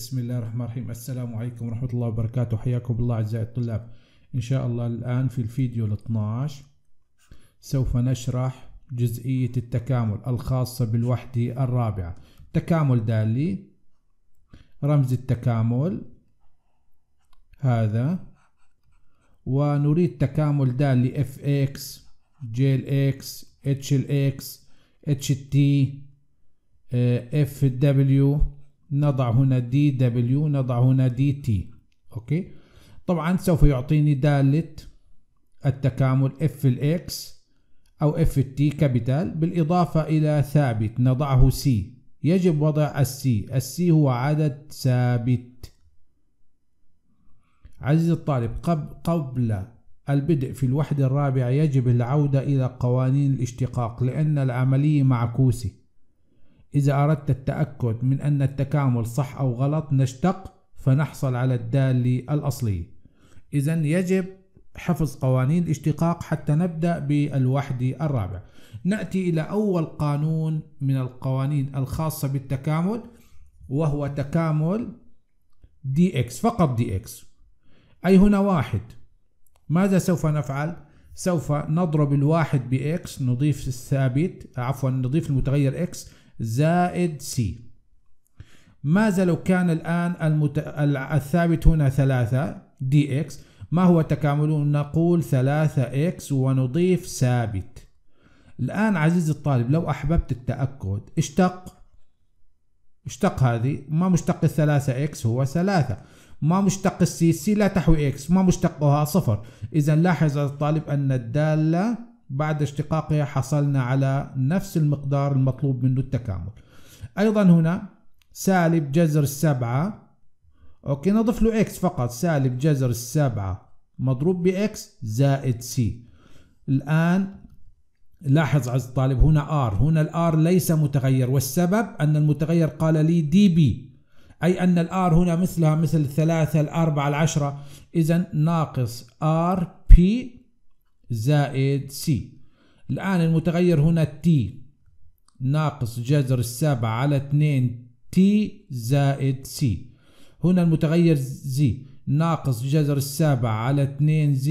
بسم الله الرحمن الرحيم السلام عليكم ورحمة الله وبركاته حياكم الله أعزائي الطلاب إن شاء الله الآن في الفيديو ال 12 سوف نشرح جزئية التكامل الخاصة بالوحدة الرابعة تكامل دالي رمز التكامل هذا ونريد تكامل دالي اف اكس جي الاكس اتش الاكس اتش تي اف دبليو نضع هنا دي دبليو نضع هنا دي تي اوكي طبعا سوف يعطيني دالة التكامل اف الاكس او اف التي كابيتال بالاضافة الى ثابت نضعه سي يجب وضع السي السي هو عدد ثابت عزيزي الطالب قبل البدء في الوحدة الرابعة يجب العودة إلى قوانين الاشتقاق لأن العملية معكوسة إذا أردت التأكد من أن التكامل صح أو غلط نشتق فنحصل على الدالة الأصلية إذا يجب حفظ قوانين الاشتقاق حتى نبدأ بالوحدة الرابع نأتي إلى أول قانون من القوانين الخاصة بالتكامل وهو تكامل دي اكس فقط دي اكس أي هنا واحد ماذا سوف نفعل؟ سوف نضرب الواحد بإكس نضيف الثابت عفوا نضيف المتغير إكس زائد سي ماذا لو كان الآن المت... الثابت هنا ثلاثة دي إكس ما هو تكامله نقول ثلاثة إكس ونضيف ثابت الآن عزيزي الطالب لو أحببت التأكد اشتق اشتق هذه ما مشتق الثلاثة إكس هو ثلاثة ما مشتق السي سي لا تحوي إكس ما مشتقها صفر إذا لاحظ الطالب أن الدالة بعد اشتقاقها حصلنا على نفس المقدار المطلوب منه التكامل أيضا هنا سالب جذر السبعة أوكي نضيف له إكس فقط سالب جذر السبعة مضروب بإكس زائد سي الآن لاحظ عز الطالب هنا آر هنا الآر ليس متغير والسبب أن المتغير قال لي دي بي أي أن الآر هنا مثلها مثل الثلاثة الأربعة العشرة إذا ناقص آر بي زائد C الآن المتغير هنا T ناقص جذر السابعة على 2 T زائد C هنا المتغير Z ناقص جذر السابع على 2 Z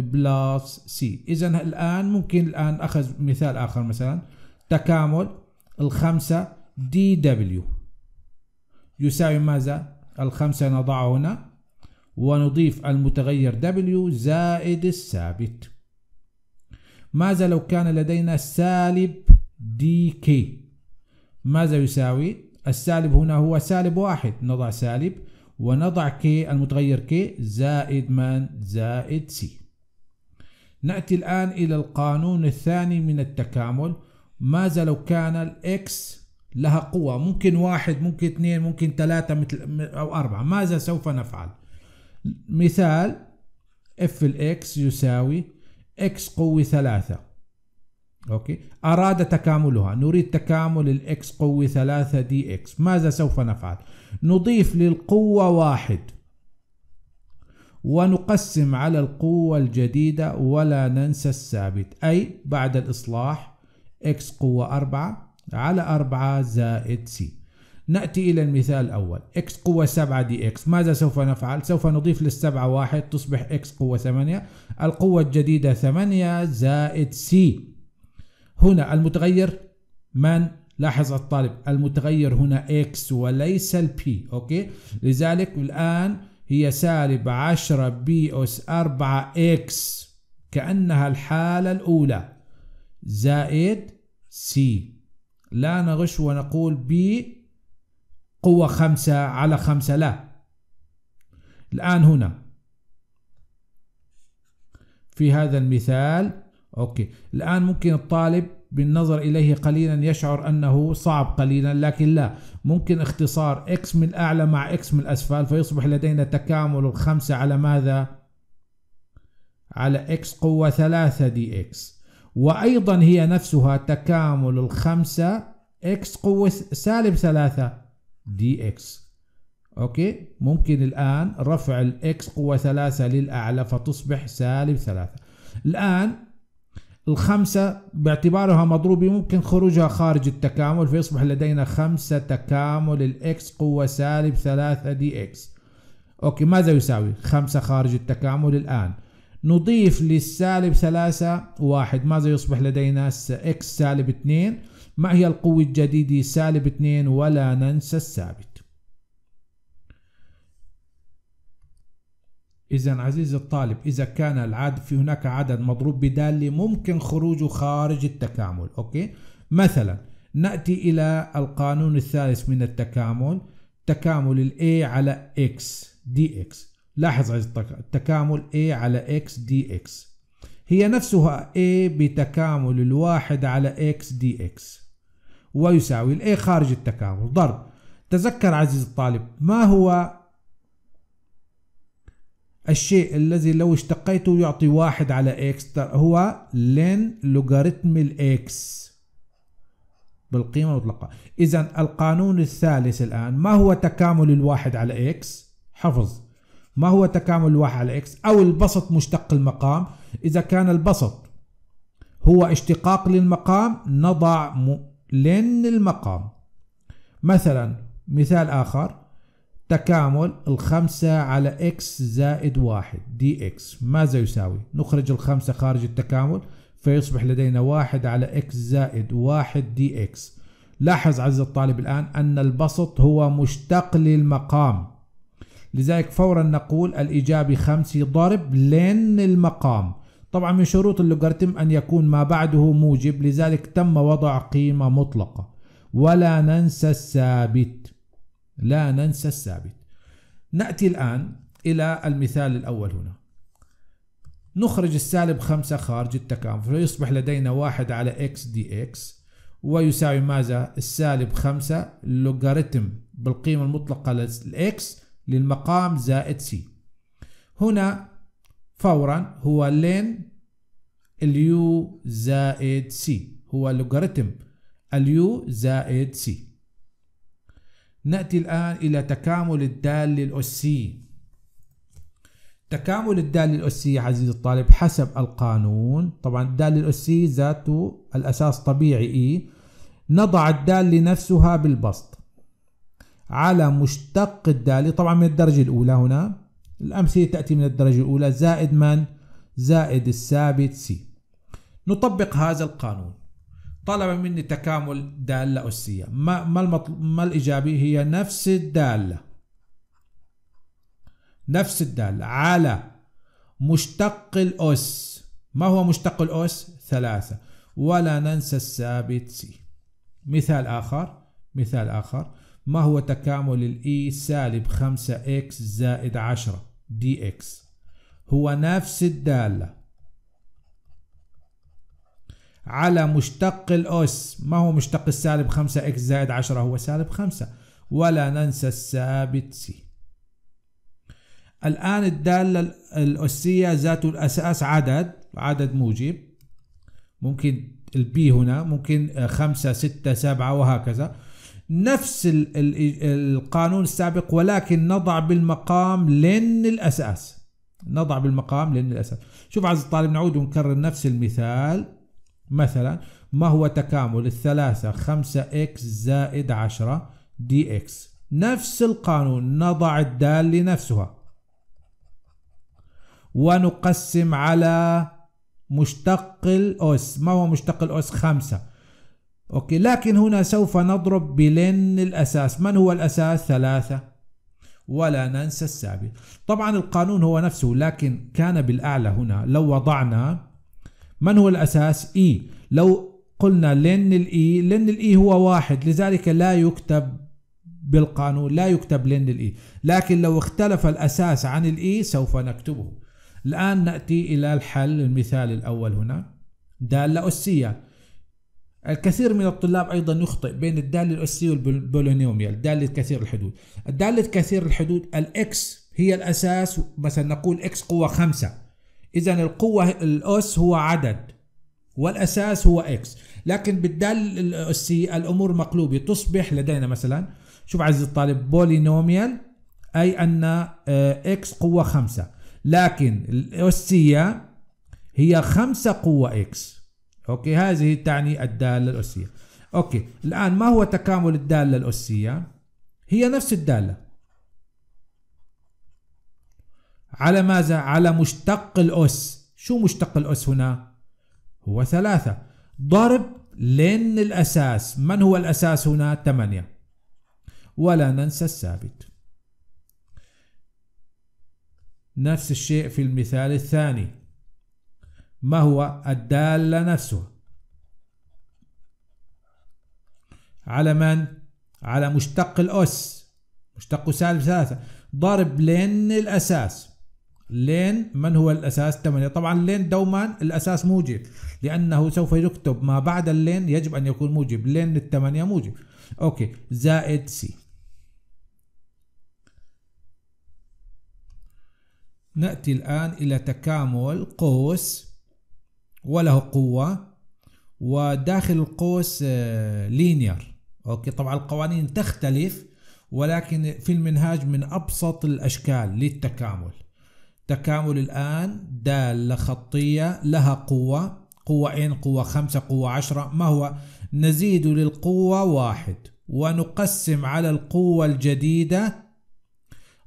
بلاس C إذا الآن ممكن الآن أخذ مثال آخر مثلا تكامل الخمسة دي يساوي ماذا؟ الخمسة نضعه هنا ونضيف المتغير W زائد الثابت ماذا لو كان لدينا سالب dk ماذا يساوي السالب هنا هو سالب واحد نضع سالب ونضع k المتغير k زائد من زائد c نأتي الآن إلى القانون الثاني من التكامل ماذا لو كان الإكس لها قوة ممكن واحد ممكن اثنين ممكن ثلاثة مثل أو أربعة ماذا سوف نفعل مثال اف الاكس يساوي اكس قوة ثلاثة أوكي أراد تكاملها نريد تكامل الإكس قوة ثلاثة دي إكس ماذا سوف نفعل نضيف للقوة واحد ونقسم على القوة الجديدة ولا ننسى الثابت أي بعد الإصلاح إكس قوة أربعة على أربعة زائد سي نأتي إلى المثال الأول x قوة 7 دي x ماذا سوف نفعل؟ سوف نضيف للسبعة واحد تصبح x قوة 8 القوة الجديدة 8 زائد c هنا المتغير من؟ لاحظ الطالب المتغير هنا x وليس ال p أوكي لذلك الآن هي سالب 10 b أس 4 x كأنها الحالة الأولى زائد c لا نغش ونقول b قوة خمسة على خمسة لا الآن هنا في هذا المثال أوكي الآن ممكن الطالب بالنظر إليه قليلا يشعر أنه صعب قليلا لكن لا ممكن اختصار x من الأعلى مع x من الأسفل فيصبح لدينا تكامل الخمسة على ماذا؟ على x قوة ثلاثة دي x وأيضا هي نفسها تكامل الخمسة x قوة سالب ثلاثة دي اكس اوكي ممكن الان رفع الاكس قوة ثلاثة للاعلى فتصبح سالب ثلاثة الان الخمسة باعتبارها مضروبة ممكن خروجها خارج التكامل فيصبح لدينا خمسة تكامل الاكس قوة سالب ثلاثة دي اكس اوكي ماذا يساوي خمسة خارج التكامل الان نضيف للسالب ثلاثة واحد ماذا يصبح لدينا اكس سالب اثنين معي القوة الجديدة سالب 2 ولا ننسى الثابت إذا عزيزي الطالب إذا كان العدد في هناك عدد مضروب بدالة ممكن خروجه خارج التكامل أوكي مثلا نأتي إلى القانون الثالث من التكامل تكامل ال A على X dx لاحظ عزيزي التكامل A على X dx هي نفسها A بتكامل الواحد على X dx ويساوي الاي خارج التكامل ضرب تذكر عزيزي الطالب ما هو الشيء الذي لو اشتقيته يعطي واحد على اكس هو لين لوغاريتم الاكس بالقيمة المطلقة إذا القانون الثالث الآن ما هو تكامل الواحد على اكس حفظ ما هو تكامل الواحد على اكس أو البسط مشتق المقام إذا كان البسط هو اشتقاق للمقام نضع لين المقام مثلا مثال آخر تكامل الخمسة على x زائد واحد دي x ماذا يساوي؟ نخرج الخمسة خارج التكامل فيصبح لدينا واحد على x زائد واحد دي x لاحظ عز الطالب الآن أن البسط هو مشتق للمقام لذلك فورا نقول الإيجابي 5 ضرب لين المقام طبعا من شروط اللوغاريتم أن يكون ما بعده موجب لذلك تم وضع قيمة مطلقة ولا ننسى الثابت لا ننسى الثابت نأتي الآن إلى المثال الأول هنا نخرج السالب خمسة خارج التكامل فيصبح لدينا واحد على x dx ويساوي ماذا السالب خمسة لوغاريتم بالقيمة المطلقة للإكس للمقام زائد سي هنا فورا هو لين اليو زائد سي هو لوغاريتم اليو زائد سي نأتي الآن إلى تكامل الدال للأسي تكامل الدال للأسي عزيزي الطالب حسب القانون طبعا الدال للأسي ذات الأساس طبيعي إي نضع الدال لنفسها بالبسط على مشتق الداله طبعا من الدرجة الأولى هنا الأمثلة تأتي من الدرجة الأولى زائد من؟ زائد الثابت سي نطبق هذا القانون طلب مني تكامل دالة أسية ما, ما, المطل... ما الإجابة هي نفس الدالة نفس الدالة على مشتق الأس ما هو مشتق الأس؟ ثلاثة ولا ننسى الثابت سي مثال آخر مثال آخر ما هو تكامل ال E سالب 5x زائد 10 dx هو نفس الدالة على مشتق الأس ما هو مشتق السالب 5x زائد 10 هو سالب 5 ولا ننسى الثابت C الآن الدالة الأسية ذات الأساس عدد عدد موجب ممكن البي هنا ممكن 5 6 7 وهكذا نفس القانون السابق ولكن نضع بالمقام لن الأساس نضع بالمقام لن الأساس شوف عز الطالب نعود ونكرر نفس المثال مثلا ما هو تكامل الثلاثة اكس زائد 10 دي اكس نفس القانون نضع الدال لنفسها ونقسم على مشتق الأس ما هو مشتق الأس خمسة أوكي لكن هنا سوف نضرب بلن الأساس من هو الأساس ثلاثة ولا ننسى السابق طبعا القانون هو نفسه لكن كان بالأعلى هنا لو وضعنا من هو الأساس إي e. لو قلنا لن الإي e، لن الإي e هو واحد لذلك لا يكتب بالقانون لا يكتب لن الإي لكن لو اختلف الأساس عن الإي سوف نكتبه الآن نأتي إلى الحل المثال الأول هنا دالة أسية الكثير من الطلاب أيضا يخطئ بين الدالة الأسية والبولينوميال يعني دالة كثير الحدود الدالة كثير الحدود الإكس هي الأساس مثلا نقول إكس قوة خمسة إذا القوة الأس هو عدد والأساس هو إكس لكن بالدالة الأسية الأمور مقلوبة تصبح لدينا مثلا شوف عزيزي الطالب بولينوميال أي أن إكس آه، قوة خمسة لكن الأسية هي خمسة قوة إكس أوكي هذه تعني الدالة الأسية أوكي الآن ما هو تكامل الدالة الأسية هي نفس الدالة على ماذا على مشتق الأس شو مشتق الأس هنا هو ثلاثة ضرب لين الأساس من هو الأساس هنا ثمانية ولا ننسى الثابت نفس الشيء في المثال الثاني ما هو الدالة نفسها على من؟ على مشتق الأس مشتق سالب ثلاثة ضرب لين الأساس لين من هو الأساس ثمانية طبعا لين دوما الأساس موجب لأنه سوف يكتب ما بعد اللين يجب أن يكون موجب لين الثمانية موجب أوكي زائد سي نأتي الآن إلى تكامل قوس وله قوة وداخل القوس آه، لينير اوكي طبعا القوانين تختلف ولكن في المنهاج من ابسط الاشكال للتكامل تكامل الان دالة خطية لها قوة قوة ان قوة خمسة قوة عشرة ما هو نزيد للقوة واحد ونقسم على القوة الجديدة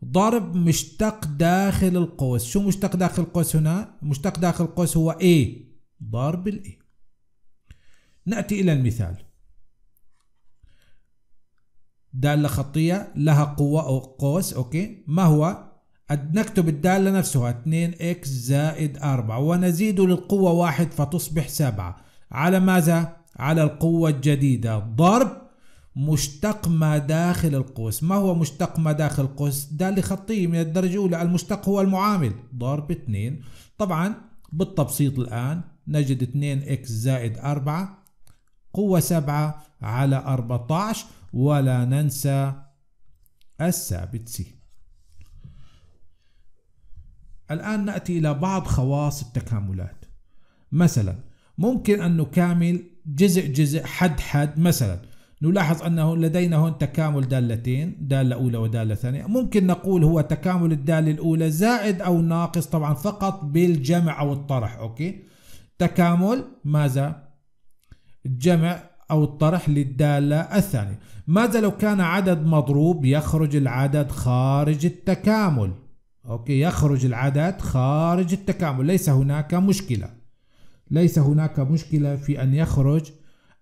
ضرب مشتق داخل القوس شو مشتق داخل القوس هنا مشتق داخل القوس هو A ضارب بالإي نأتي إلى المثال دالة خطية لها قوة أو قوس أوكي ما هو نكتب الدالة نفسها 2x زائد 4 ونزيد للقوة 1 فتصبح 7 على ماذا؟ على القوة الجديدة ضرب مشتق ما داخل القوس ما هو مشتق ما داخل القوس؟ دالة خطية من الدرجة الأولى المشتق هو المعامل ضرب 2 طبعا بالتبسيط الآن نجد 2x زائد 4 قوة 7 على 14 ولا ننسى الثابت سي الآن نأتي إلى بعض خواص التكاملات مثلا ممكن أن نكامل جزء جزء حد حد مثلا نلاحظ أنه لدينا هون تكامل دالتين دالة أولى ودالة ثانية ممكن نقول هو تكامل الدالة الأولى زائد أو ناقص طبعا فقط بالجمع أو الطرح أوكي تكامل ماذا الجمع أو الطرح للدالة الثانية ماذا لو كان عدد مضروب يخرج العدد خارج التكامل أوكي يخرج العدد خارج التكامل ليس هناك مشكلة ليس هناك مشكلة في أن يخرج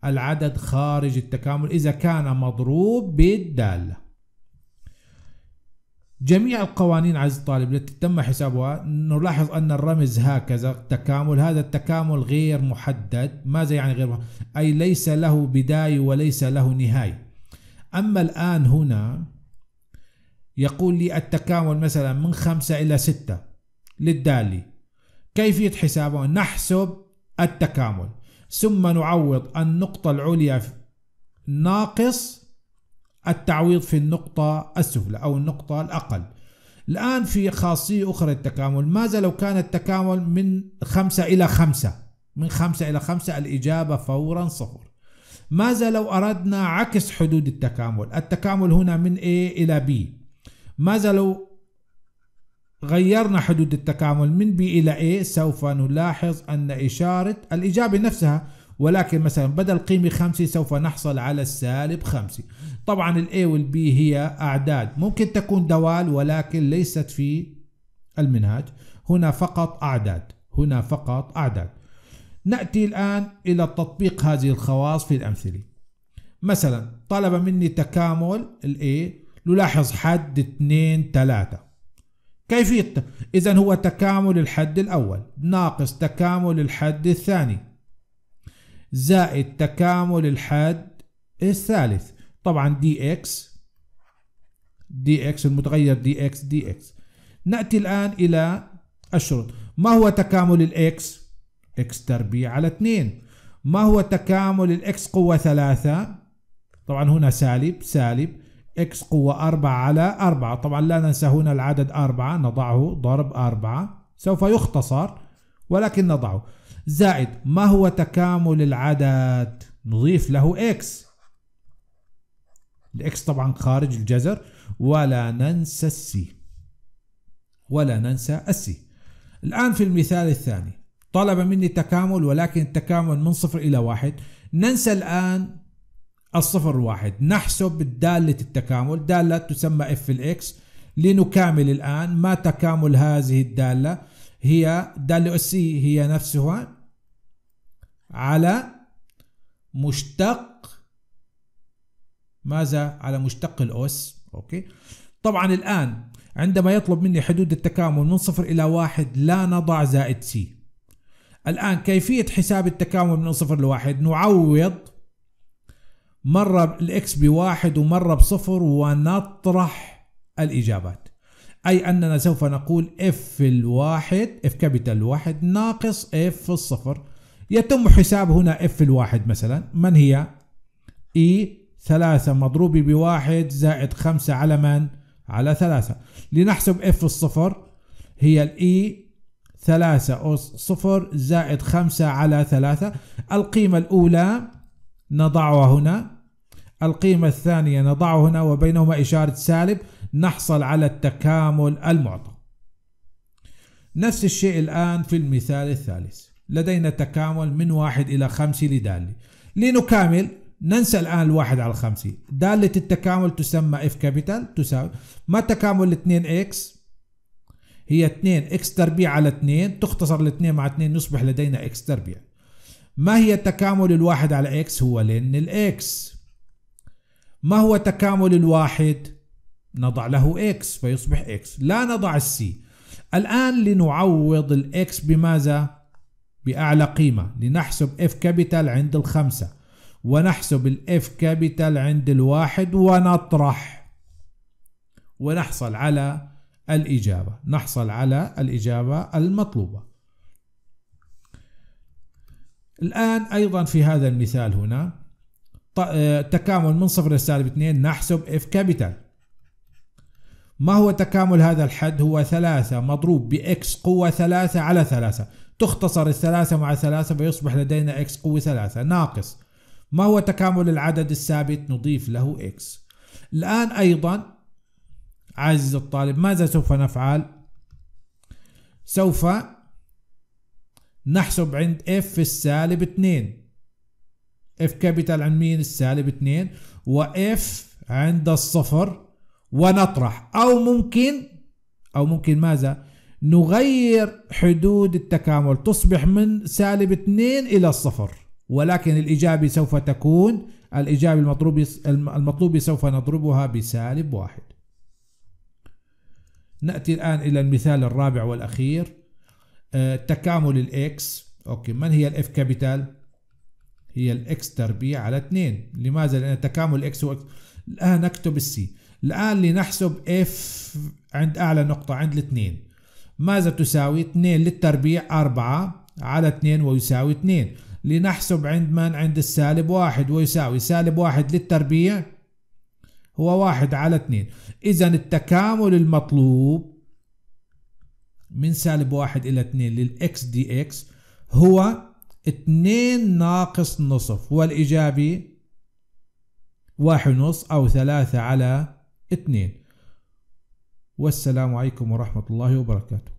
العدد خارج التكامل إذا كان مضروب بالدالة جميع القوانين عزيزي الطالب التي تم حسابها نلاحظ أن الرمز هكذا تكامل هذا التكامل غير محدد ماذا يعني غير محدد؟ أي ليس له بداية وليس له نهاية أما الآن هنا يقول لي التكامل مثلا من خمسة إلى ستة للدالي كيفية حسابه نحسب التكامل ثم نعوض النقطة العليا ناقص التعويض في النقطة السفلى أو النقطة الأقل الآن في خاصية أخرى التكامل ماذا لو كان التكامل من خمسة إلى خمسة من خمسة إلى خمسة الإجابة فورا صفر ماذا لو أردنا عكس حدود التكامل التكامل هنا من A إلى B ماذا لو غيرنا حدود التكامل من B إلى A إيه، سوف نلاحظ أن إشارة الإجابة نفسها ولكن مثلا بدل قيمة 5 سوف نحصل على السالب 5 طبعا ال A B هي أعداد ممكن تكون دوال ولكن ليست في المنهاج هنا فقط أعداد هنا فقط أعداد نأتي الآن إلى تطبيق هذه الخواص في الأمثلة مثلا طلب مني تكامل ال A نلاحظ حد 2 3 كيفيته إذا هو تكامل الحد الأول ناقص تكامل الحد الثاني زائد تكامل الحد الثالث طبعا دي اكس دي اكس المتغير دي اكس دي اكس نأتي الآن إلى الشروط ما هو تكامل الاكس اكس تربيع على 2 ما هو تكامل الاكس قوة 3 طبعا هنا سالب سالب إكس قوة أربعة على أربعة طبعا لا ننسى هنا العدد أربعة نضعه ضرب أربعة سوف يختصر ولكن نضعه زائد ما هو تكامل العدد نضيف له إكس الإكس طبعا خارج الجذر ولا ننسى السي ولا ننسى السي الآن في المثال الثاني طلب مني تكامل ولكن التكامل من صفر إلى واحد ننسى الآن الصفر واحد نحسب دالة التكامل دالة تسمى اف الاكس لنكامل الآن ما تكامل هذه الدالة هي دالة سي هي نفسها على مشتق ماذا على مشتق الأس أوكي طبعا الآن عندما يطلب مني حدود التكامل من صفر إلى واحد لا نضع زائد سي الآن كيفية حساب التكامل من صفر لواحد نعوض مرة الاكس بواحد ومرة بصفر ونطرح الإجابات أي أننا سوف نقول اف الواحد اف كابيتال واحد ناقص اف الصفر يتم حساب هنا اف الواحد مثلا من هي؟ اي e ثلاثة مضروبة بواحد زائد خمسة على من؟ على ثلاثة لنحسب اف الصفر هي الاي e ثلاثة أس صفر زائد خمسة على ثلاثة القيمة الأولى نضعها هنا القيمة الثانية نضعه هنا وبينهما إشارة سالب نحصل على التكامل المعطى نفس الشيء الآن في المثال الثالث لدينا تكامل من واحد إلى خمسة لدالة لنكامل ننسى الآن الواحد على الخمسة دالة التكامل تسمى اف كابيتال تساوي ما تكامل 2 اكس هي 2 اكس تربيع على 2 تختصر الاثنين مع 2 يصبح لدينا اكس تربيع ما هي تكامل الواحد على اكس هو لن الاكس ما هو تكامل الواحد؟ نضع له x فيصبح x لا نضع السي الآن لنعوض الاكس بماذا؟ بأعلى قيمة لنحسب f كابيتال عند الخمسة ونحسب الاف كابيتال عند الواحد ونطرح ونحصل على الإجابة نحصل على الإجابة المطلوبة الآن أيضا في هذا المثال هنا آه، تكامل من صفر لسالب 2 نحسب اف كابيتال ما هو تكامل هذا الحد هو 3 مضروب بإكس قوة 3 على 3 تختصر الثلاثة مع ثلاثة فيصبح لدينا إكس قوة ثلاثة ناقص ما هو تكامل العدد الثابت نضيف له إكس الآن أيضا عزيزي الطالب ماذا سوف نفعل سوف نحسب عند اف في السالب 2 اف كابيتال عند مين السالب 2 واف عند الصفر ونطرح او ممكن او ممكن ماذا نغير حدود التكامل تصبح من سالب 2 الى الصفر ولكن الاجابه سوف تكون الاجابه المطلوب المطلوب سوف نضربها بسالب واحد ناتي الان الى المثال الرابع والاخير آه، تكامل الاكس اوكي من هي الاف كابيتال هي الاكس تربيع على 2 لماذا؟ لأن تكامل اكس واكس الآن نكتب السي الآن لنحسب اف عند أعلى نقطة عند الاثنين ماذا تساوي؟ 2 للتربيع 4 على 2 ويساوي 2 لنحسب عند من؟ عند السالب 1 ويساوي سالب 1 للتربيع هو 1 على 2 إذا التكامل المطلوب من سالب 1 إلى 2 للإكس دي إكس هو 2 ناقص نصف والإجابة واحد ونص أو 3 على 2 والسلام عليكم ورحمة الله وبركاته